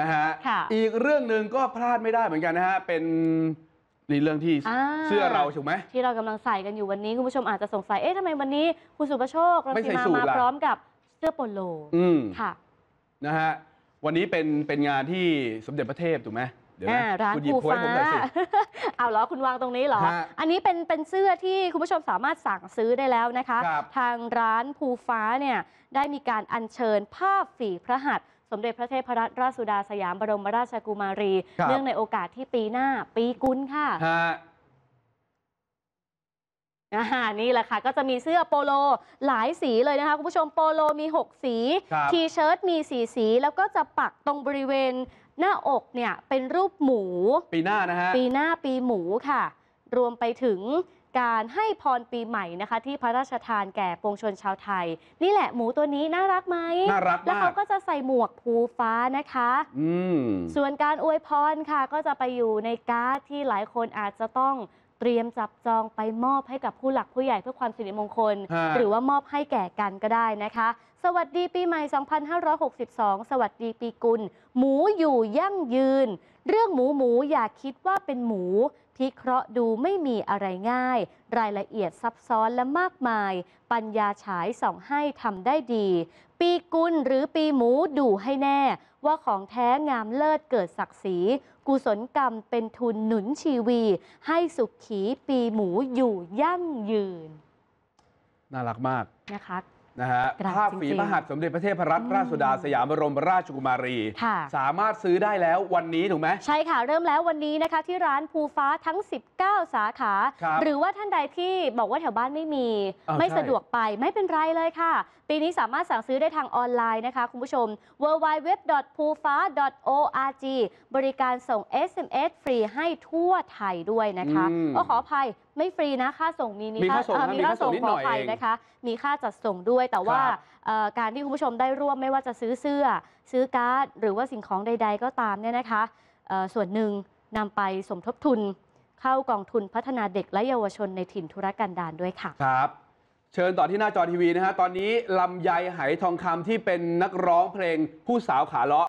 นะฮะอีกเรื่องหนึ่งก็พลาดไม่ได้เหมือนกันนะฮะ เป็นนี่เรื่องที่เสื้อเราถูกไหมที่เรากำลังใส่กันอยู่วันนี้ คุณผู้ชมอาจจะสงสัยเอ๊ะทำไมวันนี้คุณสุประโชคเราไม่ใส่สูมาพร้อมกับเสื้อโปโลอืมค่ะนะฮะวันนี้เป็นเป็นงานที่สมเด็จพระเทพถูกไหมเดี๋ยวนะคุ้านู่ฟ้าเอาเหรอคุณวางตรงนี้เหรออันนี้เป็นเป็นเสื้อที่คุณผู้ชมสามารถสั่งซื้อได้แล้วนะคะทางร้านภูฟ้าเนี่ยได้มีการอัญเชิญภาพฝีพระหัตถ์สมเด็จพระเทพรัตนราชสุดาสยามบรมราชกุมารีรเนื่องในโอกาสที่ปีหน้า ปีกุลค่ะ นี่แหละค่ะ ก็จะมีเสื้อโปโลหลายสีเลยนะคะ คุณผู้ชมโปโลมี 6 สี ทีเชิ้ตมี4สี แล้วก็จะปักตรงบริเวณหน้าอกเนี่ย เป็นรูปหมูปีหน้านะฮะปีหน้าปีหมูค่ะ รวมไปถึงการให้พรปีใหม่นะคะ ที่พระราชทานแก่ปวงชนชาวไทย นี่แหละหมูตัวนี้น่ารักไหม น่ารักแล้วเขาก็จะใส่หมวกภูฟ้านะคะ ส่วนการอวยพรค่ะก็จะไปอยู่ในการ์ดที่หลายคนอาจจะต้องเตรียมจับจองไปมอบให้กับผู้หลักผู้ใหญ่เพื่อความสิริมงคล หรือว่ามอบให้แก่กันก็ได้นะคะ สวัสดีปีใหม่ 2562 สวัสดีปีกุลหมูอยู่ยั่งยืน เรื่องหมูหมูอย่าคิดว่าเป็นหมูพิเคราะห์ดูไม่มีอะไรง่าย รายละเอียดซับซ้อนและมากมาย ปัญญาฉายส่องให้ทำได้ดี ปีกุลหรือปีหมูดูให้แน่ ว่าของแท้งามเลิศเกิดศักดิ์ศรี กุศลกรรมเป็นทุนหนุนชีวี ให้สุขขีปีหมูอยู่ยั่งยืน น่ารักมากนะคะนะฮะ ภาพฝีพระหัตสมเด็จพระเทพรัตนราชสุดาสยามบรมราชกุมารี สามารถซื้อได้แล้ววันนี้ถูกไหม ใช่ค่ะ เริ่มแล้ววันนี้นะคะ ที่ร้านภูฟ้าทั้ง 19 สาขา หรือว่าท่านใดที่บอกว่าแถวบ้านไม่มี ไม่สะดวกไปไม่เป็นไรเลยค่ะ ปีนี้สามารถสั่งซื้อได้ทางออนไลน์นะคะคุณผู้ชม w w w p u f a o r g บริการส่ง SMS ฟรีให้ทั่วไทยด้วยนะคะก็ขออภัยไม่ฟรีนะค่าส่งมีมีค่าส่งมีค่าส่งนิดขหน่อยนะคะมีค่าจัดส่งด้วยแต่ว่าการที่คุณผู้ชมได้ร่วมไม่ว่าจะซื้อเสื้อซื้อการ์ดหรือว่าสิ่งของใด ๆก็ตามเนี่ยนะคะส่วนหนึ่งนำไปสมทบทุน เข้ากองทุนพัฒนาเด็กและเยาวชนในถิ่นทุรกันดารด้วยค่ะครับเชิญต่อที่หน้าจอทีวีนะฮะตอนนี้ลำไยไหทองคำที่เป็นนักร้องเพลงผู้สาวขาเลาะ